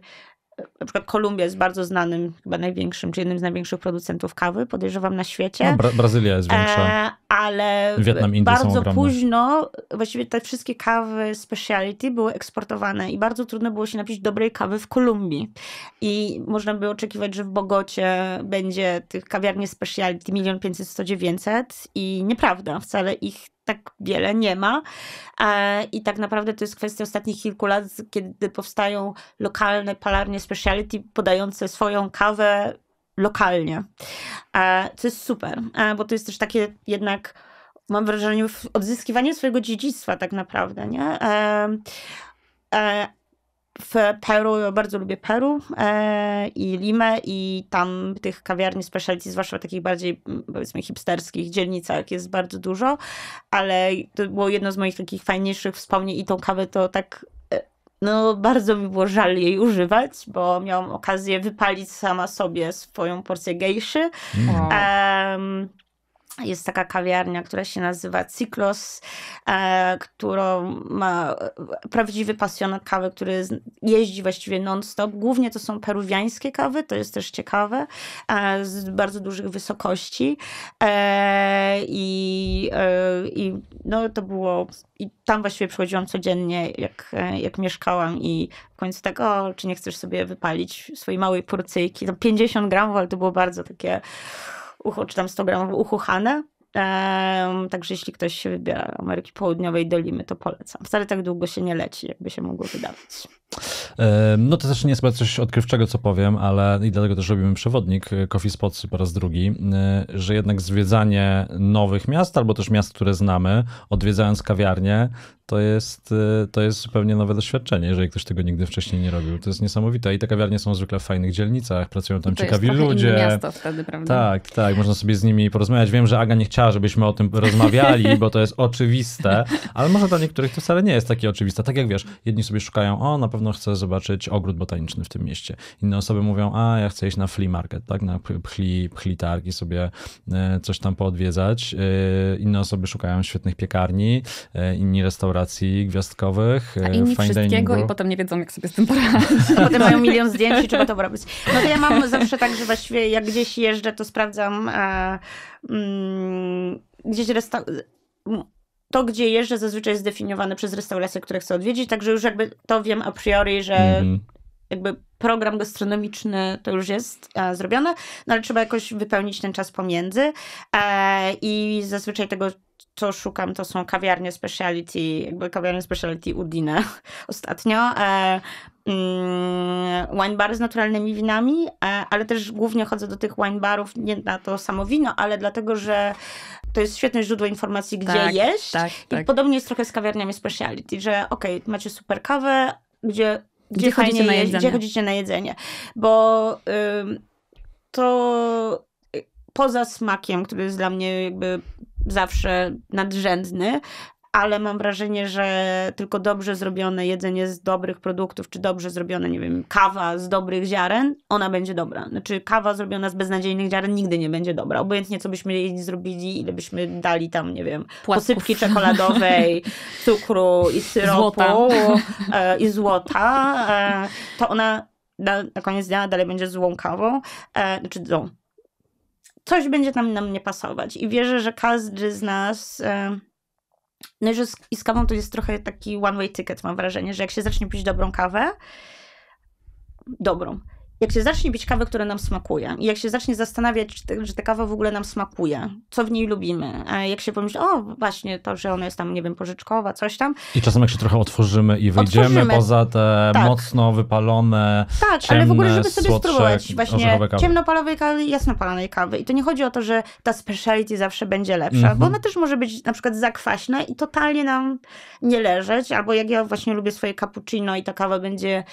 na przykład Kolumbia jest bardzo znanym, chyba największym, czy jednym z największych producentów kawy, podejrzewam, na świecie. No, Bra Brazylia jest większa. E, ale Wietnam, bardzo późno właściwie te wszystkie kawy speciality były eksportowane i bardzo trudno było się napić dobrej kawy w Kolumbii. I można by oczekiwać, że w Bogocie będzie tych kawiarni speciality milion pięćset, sto dziewięćset i nieprawda, wcale ich tak wiele nie ma. E, I tak naprawdę to jest kwestia ostatnich kilku lat, kiedy powstają lokalne palarnie speciality podające swoją kawę lokalnie. E, co jest super, e, bo to jest też takie jednak, mam wrażenie, odzyskiwanie swojego dziedzictwa tak naprawdę, nie? w Peru, ja bardzo lubię Peru e, i Limę i tam tych kawiarni specialty, zwłaszcza w takich bardziej powiedzmy hipsterskich dzielnicach jest bardzo dużo, ale to było jedno z moich takich fajniejszych wspomnień i tą kawę to tak e, no bardzo mi było żal jej używać, bo miałam okazję wypalić sama sobie swoją porcję gejszy. Wow. Um, mm jest taka kawiarnia, która się nazywa Cyklos, e, którą ma e, prawdziwy pasjonat kawy, który jeździ właściwie non-stop. Głównie to są peruwiańskie kawy, to jest też ciekawe, e, z bardzo dużych wysokości. E, I, e, i no, to było. I tam właściwie przychodziłam codziennie, jak, e, jak mieszkałam, i w końcu tego, tak, czy nie chcesz sobie wypalić swojej małej porcyjki? No, 50 gramów, ale to było bardzo takie ucho, czy tam 100 gramów uchuchane. Um, także jeśli ktoś się wybiera Ameryki Południowej do Limy, to polecam. Wcale tak długo się nie leci, jakby się mogło wydawać. No to też nie jest coś odkrywczego, co powiem, ale i dlatego też robimy przewodnik e, Coffee Spots po raz drugi, e, że jednak zwiedzanie nowych miast albo też miast, które znamy, odwiedzając kawiarnie, to jest, y, to jest zupełnie nowe doświadczenie, jeżeli ktoś tego nigdy wcześniej nie robił. To jest niesamowite i te kawiarnie są zwykle w fajnych dzielnicach, pracują tam no to ciekawi jest ludzie. Inne miasto wtedy, prawda? Tak, tak, można sobie z nimi porozmawiać. Wiem, że Aga nie chciała, żebyśmy o tym rozmawiali, bo to jest oczywiste, ale może dla niektórych to wcale nie jest takie oczywiste. Tak jak wiesz, jedni sobie szukają, o na pewno chcę zobaczyć ogród botaniczny w tym mieście. Inne osoby mówią, a ja chcę iść na flea market, tak, na pchli, pchli targi, sobie y, coś tam poodwiedzać. Y, inne osoby szukają świetnych piekarni, inni restauracji restauracji gwiazdkowych. A e, inni wszystkiego diningu. i potem nie wiedzą, jak sobie z tym poradzić. A potem mają milion zdjęć i trzeba to robić. No to ja mam zawsze tak, że właściwie jak gdzieś jeżdżę, to sprawdzam e, mm, gdzieś restaurację to, gdzie jeżdżę, zazwyczaj jest zdefiniowane przez restauracje, które chcę odwiedzić, także już jakby to wiem a priori, że mm -hmm. jakby program gastronomiczny to już jest e, zrobione, no ale trzeba jakoś wypełnić ten czas pomiędzy e, i zazwyczaj tego co szukam, to są kawiarnie speciality, jakby kawiarnie speciality Udine *laughs* ostatnio. E, mm, wine bar z naturalnymi winami, e, ale też głównie chodzę do tych wine barów nie na to samo wino, ale dlatego, że to jest świetne źródło informacji, gdzie tak, jeść. Tak, I tak. podobnie jest trochę z kawiarniami speciality, że okej, okay, macie super kawę, gdzie, gdzie, gdzie chodzicie na jedzenie. gdzie chodzicie na jedzenie. Bo ym, to y, poza smakiem, który jest dla mnie jakby zawsze nadrzędny, ale mam wrażenie, że tylko dobrze zrobione jedzenie z dobrych produktów, czy dobrze zrobione, nie wiem, kawa z dobrych ziaren, ona będzie dobra. Znaczy kawa zrobiona z beznadziejnych ziaren nigdy nie będzie dobra. Obojętnie co byśmy jej zrobili, ile byśmy dali tam, nie wiem, Płatków. posypki czekoladowej, *laughs* cukru i syropu złota. E, i złota, e, to ona na, koniec dnia dalej będzie złą kawą, e, czy znaczy złą, coś będzie tam nam nie pasować. I wierzę, że każdy z nas. E, no i, że z, i z kawą to jest trochę taki one-way ticket, mam wrażenie, że jak się zacznie pić dobrą kawę, dobrą, jak się zacznie pić kawę, która nam smakuje, i jak się zacznie zastanawiać, czy te, że ta kawa w ogóle nam smakuje, co w niej lubimy, a jak się pomyśli, o właśnie to, że ona jest tam, nie wiem, pożyczkowa, coś tam. I czasem jak się trochę otworzymy i wyjdziemy otworzymy. poza te tak. mocno wypalone, Tak, ciemne, ale w ogóle, żeby sobie spróbować właśnie ciemnopalowej kawy, jasnopalonej kawy. I to nie chodzi o to, że ta speciality zawsze będzie lepsza, mm -hmm. bo mhm. ona też może być na przykład zakwaśna i totalnie nam nie leżeć, albo jak ja właśnie lubię swoje cappuccino i ta kawa będzie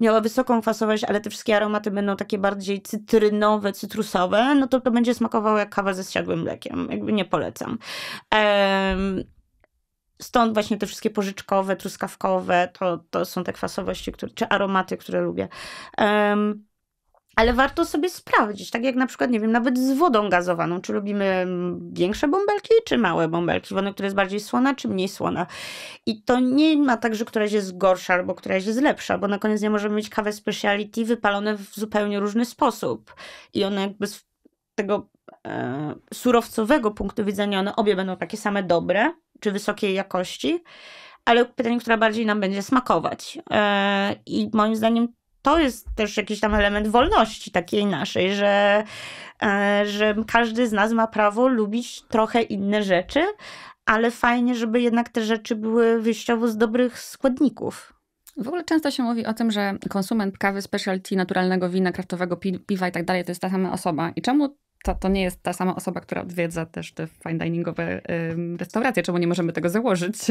miała wysoką kwasowość, ale te wszystkie aromaty będą takie bardziej cytrynowe, cytrusowe, no to to będzie smakowało jak kawa ze zsiadłym mlekiem. Jakby nie polecam. Um, stąd właśnie te wszystkie pożyczkowe, truskawkowe, to, to są te kwasowości, które, czy aromaty, które lubię. Um, ale warto sobie sprawdzić, tak jak na przykład, nie wiem, nawet z wodą gazowaną, czy lubimy mm, większe bąbelki, czy małe bąbelki, wodę, która jest bardziej słona, czy mniej słona. I to nie ma tak, że któraś jest gorsza, albo któraś jest lepsza, bo na koniec nie możemy mieć kawę speciality wypalone w zupełnie różny sposób. I one jakby z tego e, surowcowego punktu widzenia, one obie będą takie same dobre, czy wysokiej jakości, ale pytanie, która bardziej nam będzie smakować. E, I moim zdaniem to jest też jakiś tam element wolności takiej naszej, że, e, że każdy z nas ma prawo lubić trochę inne rzeczy, ale fajnie, żeby jednak te rzeczy były wyjściowo z dobrych składników. W ogóle często się mówi o tym, że konsument kawy, specialty, naturalnego wina, kraftowego piwa i tak dalej to jest ta sama osoba. I czemu to, to nie jest ta sama osoba, która odwiedza też te fine diningowe restauracje. Czemu nie możemy tego założyć? *laughs*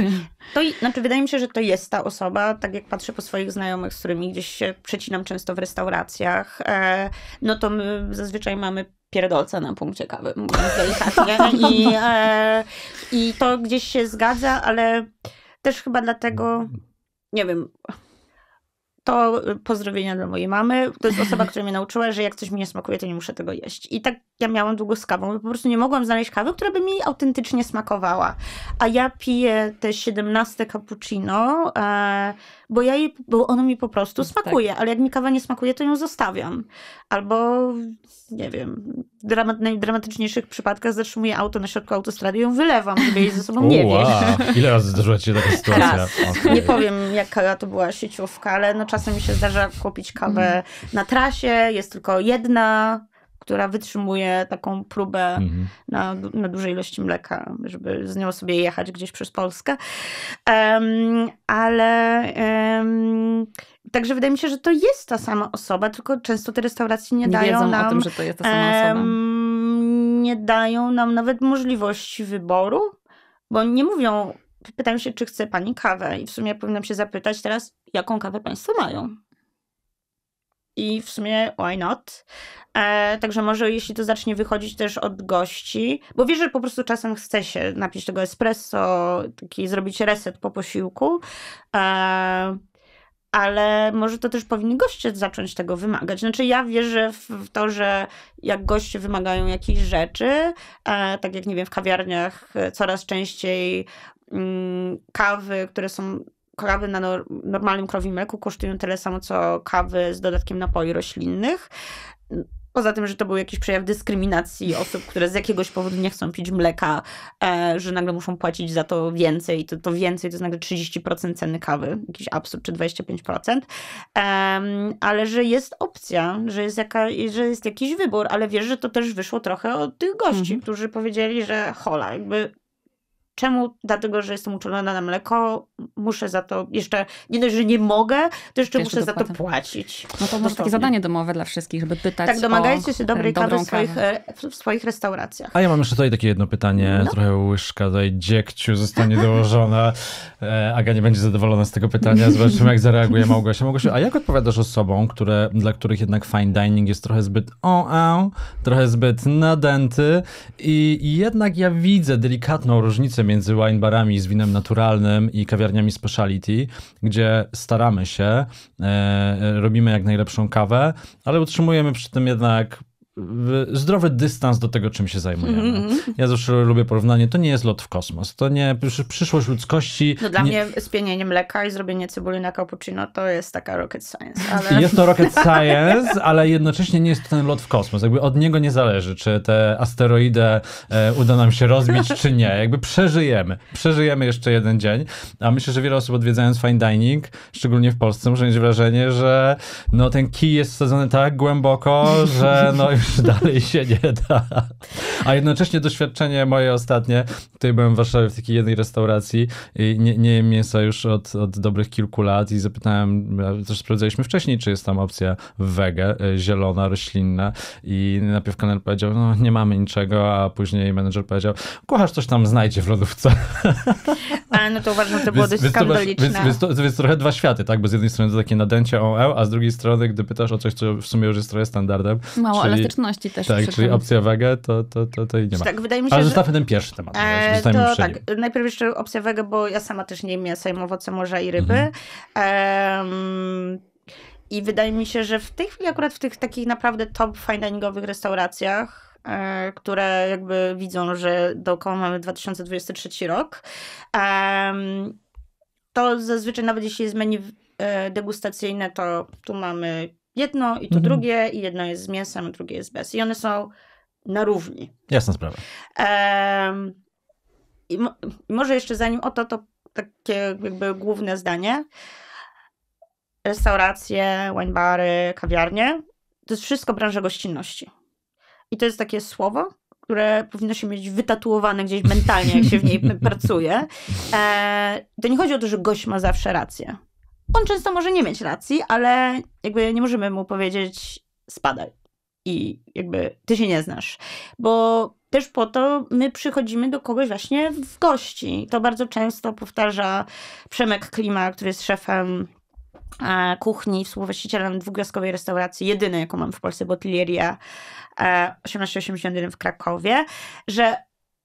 To znaczy, wydaje mi się, że to jest ta osoba, tak jak patrzę po swoich znajomych, z którymi gdzieś się przecinam często w restauracjach, e, no to my zazwyczaj mamy pierdolca na punkcie kawy, mówiąc delikatnie. *laughs* I, e, I to gdzieś się zgadza, ale też chyba dlatego, nie wiem to y, pozdrowienia dla mojej mamy. To jest osoba, która mnie nauczyła, że jak coś mi nie smakuje, to nie muszę tego jeść. I tak ja miałam długo z kawą. Po prostu nie mogłam znaleźć kawy, która by mi autentycznie smakowała. A ja piję te 17 cappuccino. E bo ja jej, bo ono mi po prostu no tak. smakuje, tak. ale jak mi kawa nie smakuje, to ją zostawiam. Albo, nie wiem, w dramat, najdramatyczniejszych przypadkach zatrzymuję auto na środku autostrady i ją wylewam, żeby jej ze sobą nie *laughs* wow. wieść. Ile razy zdarzyła ci się taka sytuacja? Raz. Okay. Nie powiem, jaka to była sieciówka, ale no czasem mi się zdarza kupić kawę mm. na trasie, jest tylko jedna, która wytrzymuje taką próbę mhm. na, na dużej ilości mleka, żeby z nią sobie jechać gdzieś przez Polskę. Um, ale um, Także wydaje mi się, że to jest ta sama osoba, tylko często te restauracje nie, nie dają wiedzą nam, o tym, że to jest ta sama osoba. nie dają nam nawet możliwości wyboru, bo nie mówią, pytają się, czy chce pani kawę. I w sumie powinnam się zapytać teraz, jaką kawę państwo mają. I w sumie why not? E, także może jeśli to zacznie wychodzić też od gości, bo wiesz, że po prostu czasem chce się napić tego espresso, taki zrobić reset po posiłku. E, ale może to też powinni goście zacząć tego wymagać. Znaczy, ja wierzę w to, że jak goście wymagają jakichś rzeczy, e, tak jak nie wiem, w kawiarniach coraz częściej mm, kawy, które są kawy na normalnym krowim mleku kosztują tyle samo co kawy z dodatkiem napoi roślinnych Poza tym, że to był jakiś przejaw dyskryminacji osób, które z jakiegoś powodu nie chcą pić mleka, e, że nagle muszą płacić za to więcej. To, to więcej to jest nagle 30% ceny kawy, jakiś absurd, czy 25%. E, ale że jest opcja, że jest, jaka, że jest jakiś wybór, ale wiesz, że to też wyszło trochę od tych gości, mhm. którzy powiedzieli, że hola, jakby Czemu? Dlatego, że jestem uczulona na mleko, muszę za to jeszcze, nie dość, że nie mogę, to jeszcze, muszę za to płacić. No to może takie zadanie domowe dla wszystkich, żeby pytać Tak, domagajcie się dobrej kawy w swoich, e, w swoich restauracjach. A ja mam jeszcze tutaj takie jedno pytanie, no. trochę łyżka tutaj dziegciu zostanie dołożona. E, Aga nie będzie zadowolona z tego pytania, zobaczymy jak zareaguje Małgosia. Małgosia. a jak odpowiadasz osobom, które, dla których jednak fine dining jest trochę zbyt on, e, trochę zbyt nadęty i jednak ja widzę delikatną różnicę między winebarami z winem naturalnym i kawiarniami speciality, gdzie staramy się, e, e, robimy jak najlepszą kawę, ale utrzymujemy przy tym jednak zdrowy dystans do tego, czym się zajmujemy. Mm. Ja zawsze lubię porównanie, to nie jest lot w kosmos, to nie przyszłość ludzkości. No dla nie... mnie spienienie mleka i zrobienie cebuli na cappuccino to jest taka rocket science. Ale... Jest to rocket science, ale jednocześnie nie jest to ten lot w kosmos. Jakby od niego nie zależy, czy te asteroidę e, uda nam się rozbić, czy nie. Jakby przeżyjemy. Przeżyjemy jeszcze jeden dzień, a myślę, że wiele osób odwiedzając fine dining, szczególnie w Polsce, może mieć wrażenie, że no ten kij jest wsadzony tak głęboko, że no już *laughs* dalej się nie da. A jednocześnie doświadczenie moje ostatnie, tutaj byłem w Warszawie w takiej jednej restauracji i nie, nie jem mięsa już od, od dobrych kilku lat i zapytałem, też sprawdzaliśmy wcześniej, czy jest tam opcja wege, e, zielona, roślinna i najpierw kanel powiedział, no nie mamy niczego, a później menedżer powiedział, kucharz coś tam znajdzie w lodówce. *laughs* Ale no to uważam, że to było więc, dość skandaliczne. Więc, więc, to, więc trochę dwa światy, tak? Bo z jednej strony to takie nadęcie o eł, a z drugiej strony, gdy pytasz o coś, co w sumie już jest trochę standardem. Mało czyli, elastyczności też. Tak, czyli opcja wege, to, to, to, to i nie ma. Tak, wydaje mi się, Ale że... ten pierwszy temat. E, to tak, najpierw jeszcze opcja wege, bo ja sama też nie jem mięsa, jem owoce morza i ryby. Mhm. Um, i wydaje mi się, że w tej chwili, akurat w tych takich naprawdę top findingowych restauracjach, E, które jakby widzą, że dookoła mamy 2023 rok. To zazwyczaj nawet jeśli jest menu e, degustacyjne, to tu mamy jedno i tu mhm. drugie i jedno jest z mięsem, a drugie jest bez. I one są na równi. Jasna sprawa. I, i może jeszcze zanim o to, to takie jakby główne zdanie. Restauracje, winebary, kawiarnie. To jest wszystko branża gościnności. I to jest takie słowo, które powinno się mieć wytatuowane gdzieś mentalnie, jak się w niej *laughs* pracuje. E, to nie chodzi o to, że gość ma zawsze rację. On często może nie mieć racji, ale jakby nie możemy mu powiedzieć spadaj i jakby ty się nie znasz. Bo też po to my przychodzimy do kogoś właśnie w gości. To bardzo często powtarza Przemek Klima, który jest szefem E, kuchni, współwłaścicielem dwugwiazdkowej restauracji, jedyny, jaką mam w Polsce, Botlieria 1881 e, w Krakowie, że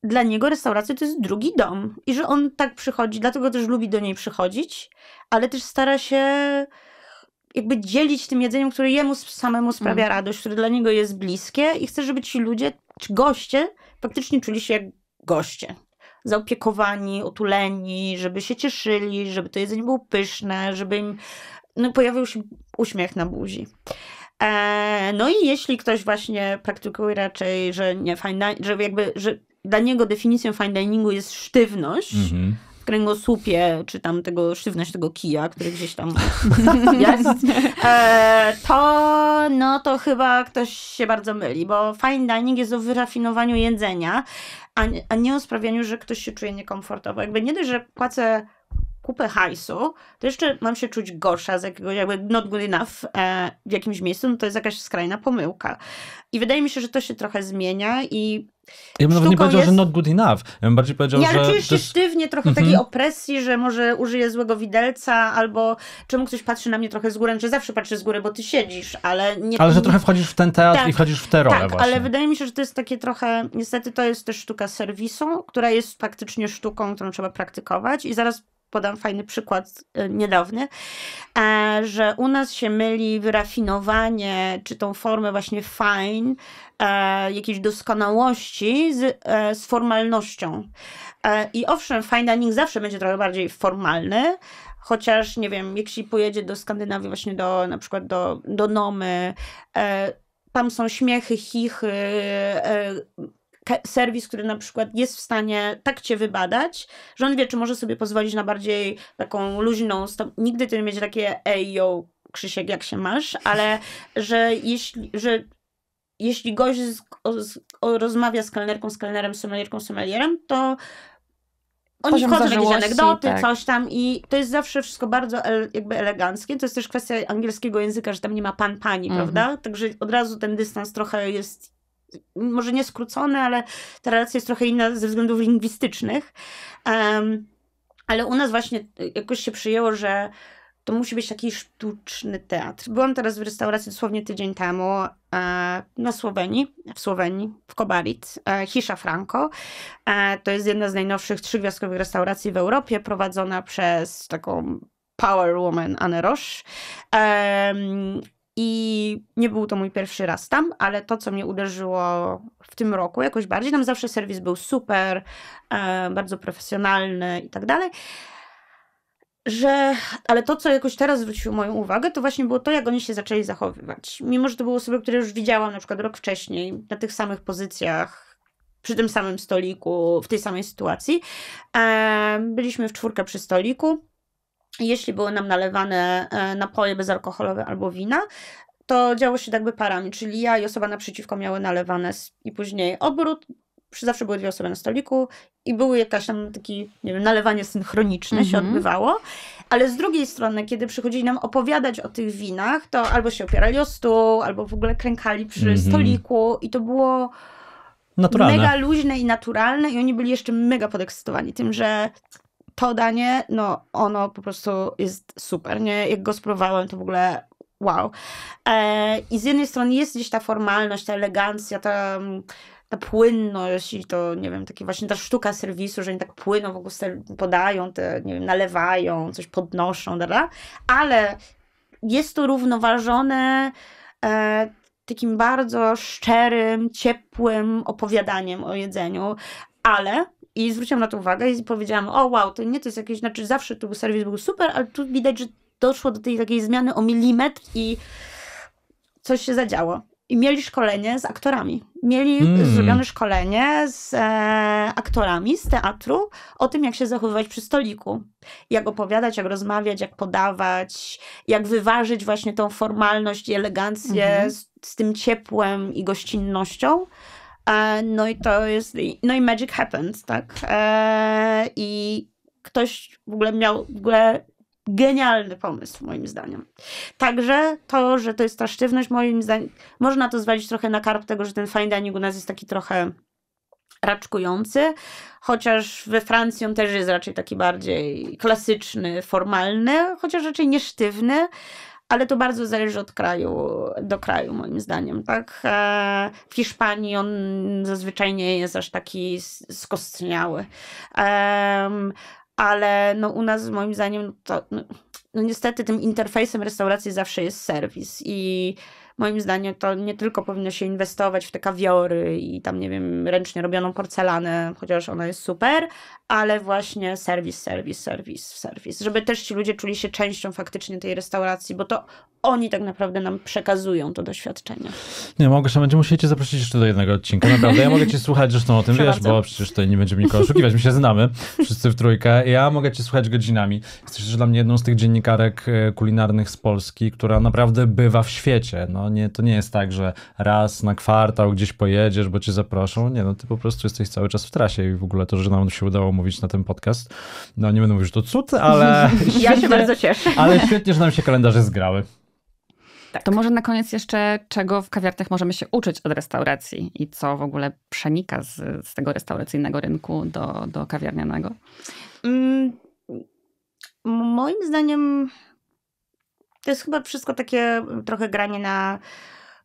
dla niego restauracja to jest drugi dom i że on tak przychodzi, dlatego też lubi do niej przychodzić, ale też stara się jakby dzielić tym jedzeniem, które jemu samemu sprawia mm. radość, które dla niego jest bliskie i chce, żeby ci ludzie, czy goście, faktycznie czuli się jak goście zaopiekowani, otuleni, żeby się cieszyli, żeby to jedzenie było pyszne, żeby im no, pojawił się uśmiech na buzi. E, no i jeśli ktoś właśnie praktykuje raczej, że nie fine, że jakby, że dla niego definicją fine diningu jest sztywność, mm -hmm kręgosłupie, czy tam tego sztywność tego kija, który gdzieś tam *laughs* jest, *laughs* e, to no to chyba ktoś się bardzo myli, bo fine dining jest o wyrafinowaniu jedzenia, a nie, a nie o sprawianiu, że ktoś się czuje niekomfortowo. Jakby nie dość, że płacę kupę hajsu, to jeszcze mam się czuć gorsza z jakiegoś, jakby not good enough e, w jakimś miejscu, no to jest jakaś skrajna pomyłka. I wydaje mi się, że to się trochę zmienia i ja bym nawet nie powiedział, jest... że not good enough. Ja bym bardziej powiedział, ja że... Ja czuję się jest... sztywnie, trochę mm -hmm. takiej mhm. opresji, że może użyję złego widelca, albo czemu ktoś patrzy na mnie trochę z góry, czy znaczy zawsze patrzy z góry, bo ty siedzisz, ale nie... Ale że trochę wchodzisz w ten teatr tak, i wchodzisz w tę rolę tak, właśnie. ale wydaje mi się, że to jest takie trochę... Niestety to jest też sztuka serwisu, która jest faktycznie sztuką, którą trzeba praktykować i zaraz podam podałam fajny przykład y, niedawny, e, że u nas się myli wyrafinowanie, czy tą formę właśnie fine, e, jakiejś doskonałości z, e, z formalnością. I owszem, fine dining zawsze będzie trochę bardziej formalny, chociaż nie wiem, jak się pojedzie do Skandynawii, właśnie do na przykład do, do Nomy, tam są śmiechy, chichy, serwis, który na przykład jest w stanie tak cię wybadać, że on wie, czy może sobie pozwolić na bardziej taką luźną, nigdy ty nie mieć takie ej, yo, Krzysiek, jak się masz, ale *laughs* że jeśli, że jeśli gość z, o, z, o, rozmawia z kelnerką, z kelnerem, z somelierką, z to oni wchodzą jakieś anegdoty, tak. coś tam i to jest zawsze wszystko bardzo el, jakby eleganckie. To jest też kwestia angielskiego języka, że tam nie ma pan, pani, mm -hmm. prawda? Także od razu ten dystans trochę jest może nie skrócone, ale ta relacja jest trochę inna ze względów lingwistycznych. Um, ale u nas właśnie jakoś się przyjęło, że to musi być taki sztuczny teatr. Byłam teraz w restauracji dosłownie tydzień temu e, na Słowenii, w Słowenii, w Kobarit, e, Hisza Franco. E, to jest jedna z najnowszych trzygwiazdkowych restauracji w Europie, prowadzona przez taką power woman Anne Roche. I nie był to mój pierwszy raz tam, ale to, co mnie uderzyło w tym roku jakoś bardziej, tam zawsze serwis był super, e, bardzo profesjonalny i tak dalej że, ale to, co jakoś teraz zwróciło moją uwagę, to właśnie było to, jak oni się zaczęli zachowywać. Mimo, że to były osoby, które już widziałam na przykład rok wcześniej, na tych samych pozycjach, przy tym samym stoliku, w tej samej sytuacji. E, byliśmy w czwórkę przy stoliku jeśli były nam nalewane e, napoje bezalkoholowe albo wina, to działo się tak jakby parami, czyli ja i osoba naprzeciwko miały nalewane i później obrót, zawsze były dwie osoby na stoliku i były jakaś tam taki, nie wiem, nalewanie synchroniczne się mhm. odbywało. Ale z drugiej strony, kiedy przychodzili nam opowiadać o tych winach, to albo się opierali o stół, albo w ogóle krękali przy mhm. stoliku i to było naturalne. mega luźne i naturalne i oni byli jeszcze mega podekscytowani tym, że to danie, no ono po prostu jest super, nie? Jak go spróbowałem, to w ogóle wow. E, I z jednej strony jest gdzieś ta formalność, ta elegancja, ta, ta płynność i to, nie wiem, takie właśnie ta sztuka serwisu, że oni tak płyną, w ogóle podają, te, nie wiem, nalewają, coś podnoszą, prawda? ale jest to równoważone e, takim bardzo szczerym, ciepłym opowiadaniem o jedzeniu, ale i zwróciłam na to uwagę i powiedziałam, o wow, to nie to jest jakieś, znaczy zawsze tu serwis był super, ale tu widać, że doszło do tej takiej zmiany o milimetr i coś się zadziało. I mieli szkolenie z aktorami. Mieli mm. zrobione szkolenie z e, aktorami z teatru o tym, jak się zachowywać przy stoliku. Jak opowiadać, jak rozmawiać, jak podawać, jak wyważyć właśnie tą formalność i elegancję mm -hmm. z, z tym ciepłem i gościnnością. E, no i to jest, no i magic happens, tak? E, I ktoś w ogóle miał w ogóle genialny pomysł, moim zdaniem. Także to, że to jest ta sztywność, moim zdaniem, można to zwalić trochę na karp tego, że ten fine dining u nas jest taki trochę raczkujący, chociaż we Francji on też jest raczej taki bardziej klasyczny, formalny, chociaż raczej nie sztywny, ale to bardzo zależy od kraju do kraju, moim zdaniem. Tak? E, w Hiszpanii on zazwyczaj nie jest aż taki skostniały. Ale no, u nas, moim zdaniem, to, no, no niestety tym interfejsem restauracji zawsze jest serwis i moim zdaniem to nie tylko powinno się inwestować w te kawiory i tam, nie wiem, ręcznie robioną porcelanę, chociaż ona jest super, ale właśnie serwis, serwis, serwis, serwis. Żeby też ci ludzie czuli się częścią faktycznie tej restauracji, bo to oni tak naprawdę nam przekazują to doświadczenie. Nie, że będziemy musieli zaprosić jeszcze do jednego odcinka. Naprawdę, ja mogę cię *laughs* słuchać, zresztą o tym wiesz, bo przecież tutaj nie będziemy nikogo oszukiwać, my się znamy, wszyscy w trójkę. Ja mogę cię słuchać godzinami. Jesteś też dla mnie jedną z tych dziennikarek e, kulinarnych z Polski, która naprawdę bywa w świecie. No, no nie, to nie jest tak, że raz na kwartał gdzieś pojedziesz, bo cię zaproszą. Nie, no ty po prostu jesteś cały czas w trasie i w ogóle to, że nam się udało mówić na ten podcast, no nie będę mówić, że to cud, ale... *laughs* ja się bardzo cieszę. Ale świetnie, że nam się kalendarze zgrały. Tak. To może na koniec jeszcze, czego w kawiarniach możemy się uczyć od restauracji i co w ogóle przenika z, z tego restauracyjnego rynku do, do kawiarnianego? Mm, moim zdaniem to jest chyba wszystko takie mm, trochę granie na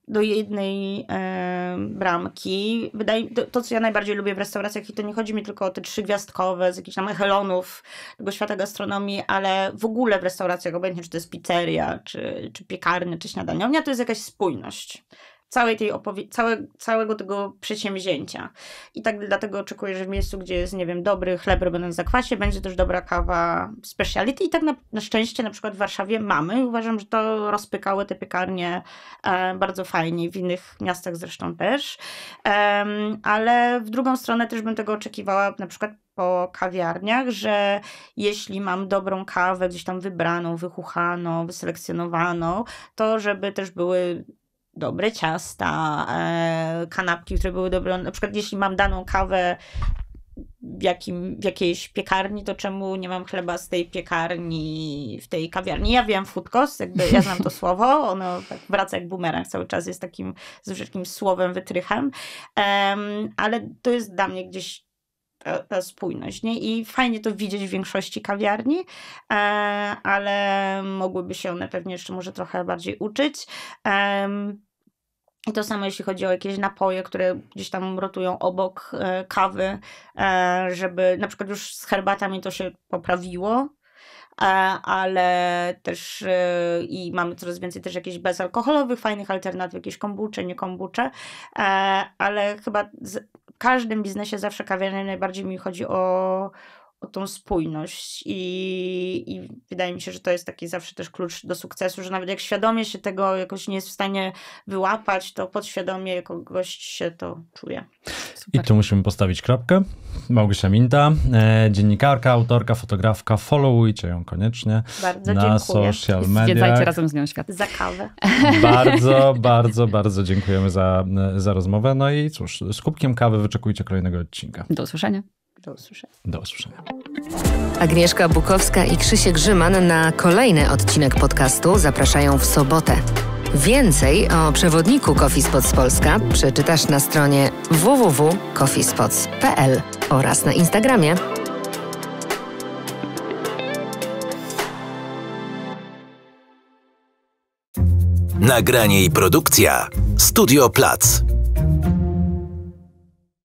do jednej e, bramki. Wydaje, to, to, co ja najbardziej lubię w restauracjach, i to nie chodzi mi tylko o te trzygwiazdkowe, z jakichś tam echelonów tego świata gastronomii, ale w ogóle w restauracjach, obojętnie czy to jest pizzeria, czy, czy piekarnia, czy śniadanie u mnie to jest jakaś spójność całej tej opowie- całe, całego tego przedsięwzięcia. I tak dlatego oczekuję, że w miejscu, gdzie jest, nie wiem, dobry chleb robiony w zakwasie, będzie też dobra kawa speciality i tak na, na szczęście na przykład w Warszawie mamy. Uważam, że to rozpykały te piekarnie e, bardzo fajnie, w innych miastach zresztą też. E, ale w drugą stronę też bym tego oczekiwała na przykład po kawiarniach, że jeśli mam dobrą kawę gdzieś tam wybraną, wychuchaną, wyselekcjonowaną, to żeby też były dobre ciasta, e, kanapki, które były dobre. Na przykład jeśli mam daną kawę w, jakim, w jakiejś piekarni, to czemu nie mam chleba z tej piekarni w tej kawiarni? Ja wiem food jakby ja znam to *laughs* słowo, ono tak wraca jak bumerang, cały czas jest takim z słowem, wytrychem, um, ale to jest dla mnie gdzieś ta, ta, spójność. Nie? I fajnie to widzieć w większości kawiarni, e, ale mogłyby się one pewnie jeszcze może trochę bardziej uczyć. I to samo jeśli chodzi o jakieś napoje, które gdzieś tam rotują obok e, kawy, e, żeby na przykład już z herbatami to się poprawiło, ale też i mamy coraz więcej też jakichś bezalkoholowych, fajnych alternatyw, jakieś kombucze, nie kombucze, ale chyba każdym biznesie zawsze kawiarnia najbardziej mi chodzi o o tą spójność i, i wydaje mi się, że to jest taki zawsze też klucz do sukcesu, że nawet jak świadomie się tego jakoś nie jest w stanie wyłapać, to podświadomie jako gość się to czuje. Super. I tu musimy postawić kropkę. Małgosia Minta, e, dziennikarka, autorka, fotografka, followujcie ją koniecznie bardzo na dziękuję. social media. Zwiedzajcie razem z nią świat. Za kawę. Bardzo, bardzo, bardzo dziękujemy za, za rozmowę. No i cóż, z kubkiem kawy wyczekujcie kolejnego odcinka. Do usłyszenia. Do usłyszenia. Do usłyszenia. Agnieszka Bukowska i Krzysiek Grzyman na kolejny odcinek podcastu zapraszają w sobotę. Więcej o przewodniku Coffee Spots Polska przeczytasz na stronie www.coffeespots.pl oraz na Instagramie Nagranie i produkcja Studio Plac.